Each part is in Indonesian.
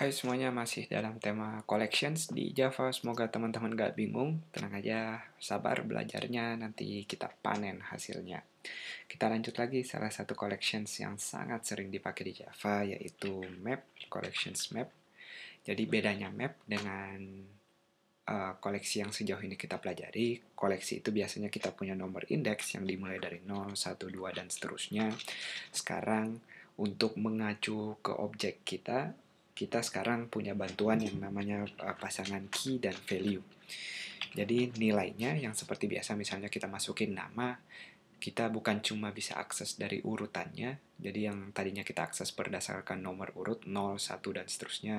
Hai semuanya, masih dalam tema collections di Java. Semoga teman-teman gak bingung, tenang aja, sabar belajarnya, nanti kita panen hasilnya. Kita lanjut lagi salah satu collections yang sangat sering dipakai di Java, yaitu map, collections map. Jadi bedanya map dengan uh, koleksi yang sejauh ini kita pelajari, koleksi itu biasanya kita punya nomor indeks yang dimulai dari 0, 1, 2, dan seterusnya. Sekarang untuk mengacu ke objek kita, kita sekarang punya bantuan yang namanya eh, pasangan key dan value. Jadi nilainya yang seperti biasa misalnya kita masukin nama, kita bukan cuma bisa akses dari urutannya, jadi yang tadinya kita akses berdasarkan nomor urut 0, 1, dan seterusnya,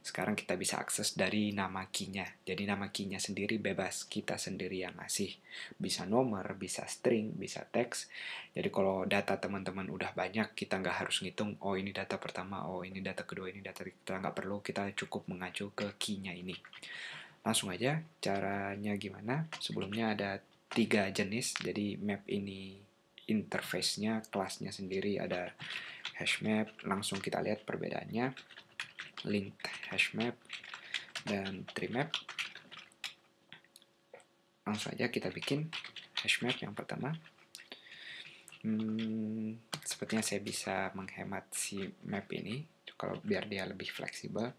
sekarang kita bisa akses dari nama key-nya. Jadi nama key-nya sendiri bebas, kita sendiri yang ngasih. Bisa nomor, bisa string, bisa teks. Jadi kalau data teman-teman udah banyak, kita nggak harus ngitung, oh ini data pertama, oh ini data kedua, ini data kita nggak perlu, kita cukup mengacu ke key-nya ini. Langsung aja caranya gimana, sebelumnya ada tiga jenis jadi map ini interface-nya kelasnya sendiri ada hash map langsung kita lihat perbedaannya linked hash map dan tree map langsung aja kita bikin hash map yang pertama hmm, sepertinya saya bisa menghemat si map ini kalau biar dia lebih fleksibel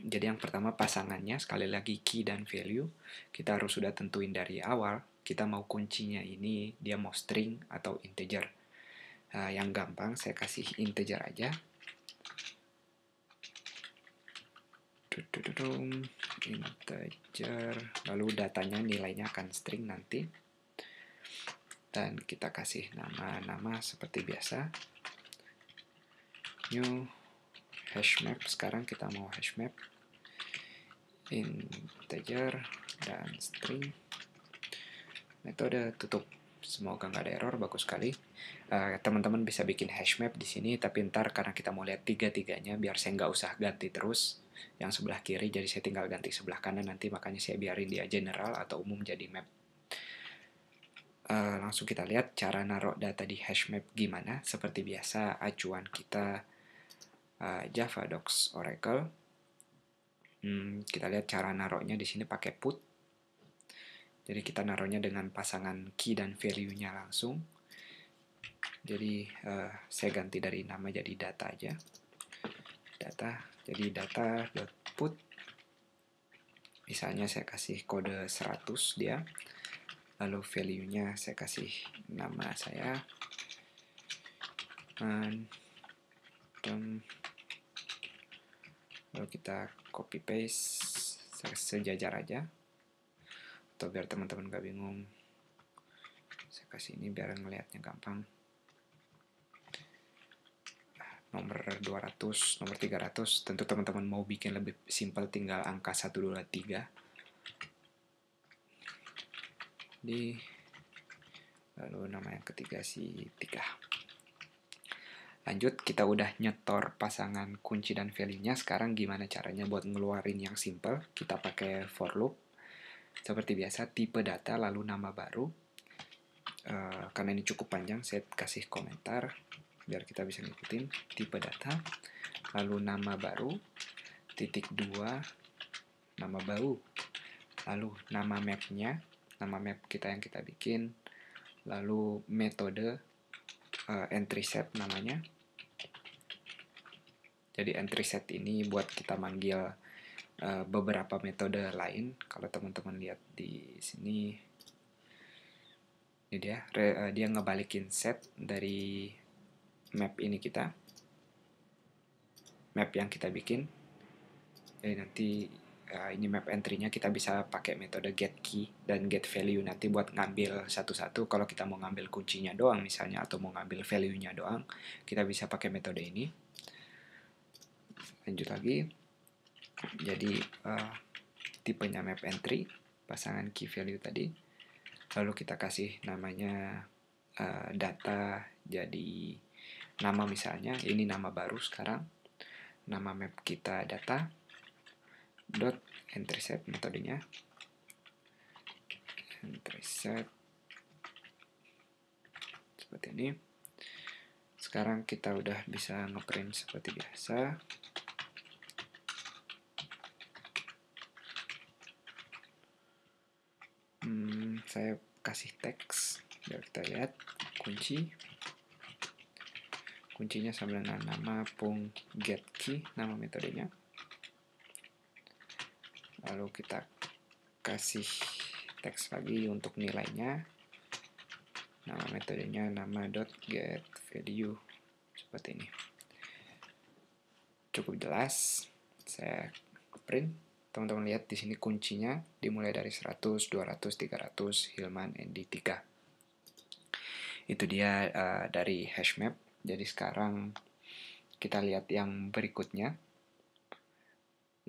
jadi yang pertama pasangannya, sekali lagi key dan value, kita harus sudah tentuin dari awal, kita mau kuncinya ini, dia mau string atau integer. Uh, yang gampang, saya kasih integer aja. Integer, lalu datanya nilainya akan string nanti. Dan kita kasih nama-nama seperti biasa. New hash map sekarang kita mau hash map integer dan string metode tutup semoga nggak ada error bagus sekali eh, teman-teman uh, bisa bikin hash map di sini tapi ntar karena kita mau lihat tiga-tiganya biar saya nggak usah ganti terus yang sebelah kiri jadi saya tinggal ganti sebelah kanan nanti makanya saya biarin dia general atau umum jadi map uh, langsung kita lihat cara naruh data di hash map gimana seperti biasa acuan kita uh, Java Docs Oracle. Hmm, kita lihat cara naroknya di sini pakai put. Jadi kita naruhnya dengan pasangan key dan value-nya langsung. Jadi uh, saya ganti dari nama jadi data aja. Data, jadi data data.put. Misalnya saya kasih kode 100 dia. Lalu value-nya saya kasih nama saya. And, lalu kita copy paste sejajar aja atau biar teman-teman gak bingung saya kasih ini biar ngelihatnya gampang nomor 200, nomor 300 tentu teman-teman mau bikin lebih simpel tinggal angka 1, 2, 3 di lalu nama yang ketiga si tiga Lanjut, kita udah nyetor pasangan kunci dan value-nya. Sekarang gimana caranya buat ngeluarin yang simple? Kita pakai for loop. Seperti biasa, tipe data, lalu nama baru. Uh, karena ini cukup panjang, saya kasih komentar biar kita bisa ngikutin. Tipe data, lalu nama baru, titik dua nama baru. Lalu nama mapnya, nama map kita yang kita bikin. Lalu metode, uh, entry set namanya jadi entry set ini buat kita manggil uh, beberapa metode lain kalau teman-teman lihat di sini ini dia uh, dia ngebalikin set dari map ini kita map yang kita bikin jadi nanti uh, ini map entry-nya kita bisa pakai metode get key dan get value nanti buat ngambil satu-satu kalau kita mau ngambil kuncinya doang misalnya atau mau ngambil value-nya doang kita bisa pakai metode ini lanjut lagi jadi uh, tipenya map entry pasangan key value tadi lalu kita kasih namanya uh, data jadi nama misalnya ini nama baru sekarang nama map kita data dot entry set metodenya entry set seperti ini sekarang kita udah bisa ngeprint seperti biasa hmm, saya kasih teks biar kita lihat kunci kuncinya sama dengan nama pung get key nama metodenya lalu kita kasih teks lagi untuk nilainya nama metodenya nama dot .get value seperti ini cukup jelas saya print teman-teman lihat di sini kuncinya dimulai dari 100 200 300 Hillman ND3 itu dia uh, dari hash map jadi sekarang kita lihat yang berikutnya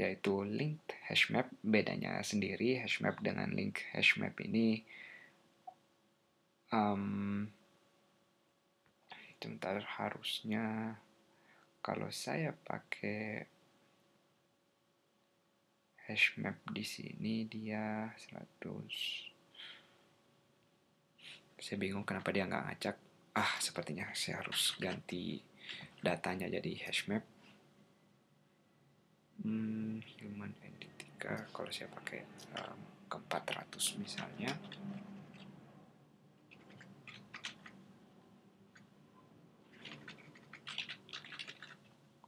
yaitu linked hashmap. Bedanya sendiri hashmap dengan link hashmap ini um, sebentar harusnya kalau saya pakai hashmap di sini dia 100 saya bingung kenapa dia nggak ngacak ah sepertinya saya harus ganti datanya jadi hashmap hmm, human Tiga. kalau saya pakai um, ke 400 misalnya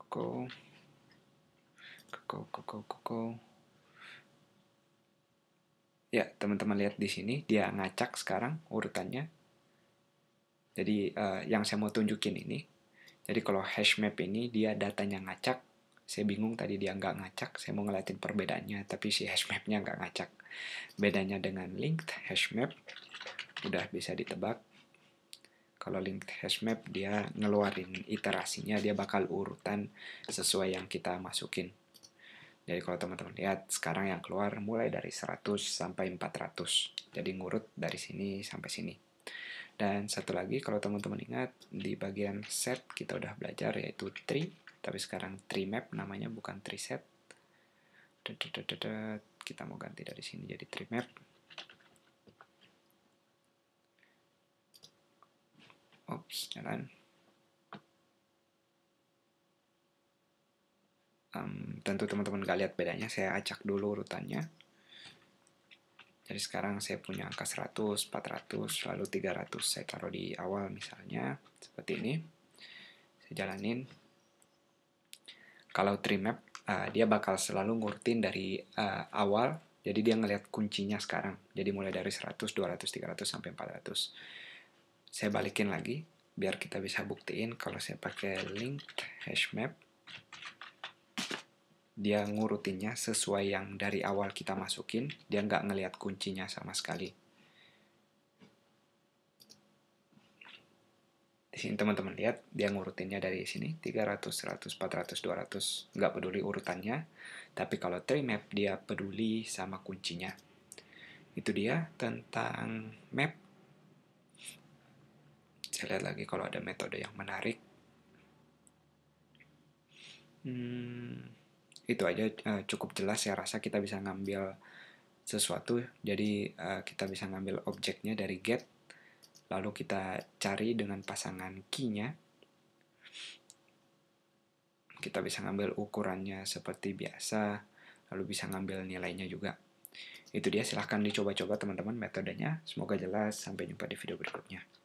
koko koko koko ya teman-teman lihat di sini dia ngacak sekarang urutannya jadi uh, yang saya mau tunjukin ini jadi kalau hash map ini dia datanya ngacak saya bingung tadi dia nggak ngacak saya mau ngeliatin perbedaannya tapi si hashmapnya nggak ngacak bedanya dengan linked hashmap udah bisa ditebak kalau linked hashmap dia ngeluarin iterasinya dia bakal urutan sesuai yang kita masukin jadi kalau teman-teman lihat sekarang yang keluar mulai dari 100 sampai 400 jadi ngurut dari sini sampai sini dan satu lagi kalau teman-teman ingat di bagian set kita udah belajar yaitu tree tapi sekarang tree map namanya bukan tree set kita mau ganti dari sini jadi tree map Ops, jalan. Um, tentu teman-teman gak lihat bedanya, saya acak dulu urutannya. Jadi sekarang saya punya angka 100, 400, lalu 300. Saya taruh di awal misalnya, seperti ini. Saya jalanin kalau tree map uh, dia bakal selalu ngurutin dari uh, awal jadi dia ngelihat kuncinya sekarang jadi mulai dari 100 200 300 sampai 400 saya balikin lagi biar kita bisa buktiin kalau saya pakai linked hash map dia ngurutinnya sesuai yang dari awal kita masukin dia nggak ngelihat kuncinya sama sekali di sini teman-teman lihat dia ngurutinnya dari sini 300 100 400 200 nggak peduli urutannya tapi kalau tree map dia peduli sama kuncinya itu dia tentang map saya lihat lagi kalau ada metode yang menarik hmm, itu aja eh, cukup jelas saya rasa kita bisa ngambil sesuatu jadi eh, kita bisa ngambil objeknya dari get lalu kita cari dengan pasangan kinya kita bisa ngambil ukurannya seperti biasa lalu bisa ngambil nilainya juga itu dia silahkan dicoba-coba teman-teman metodenya semoga jelas sampai jumpa di video berikutnya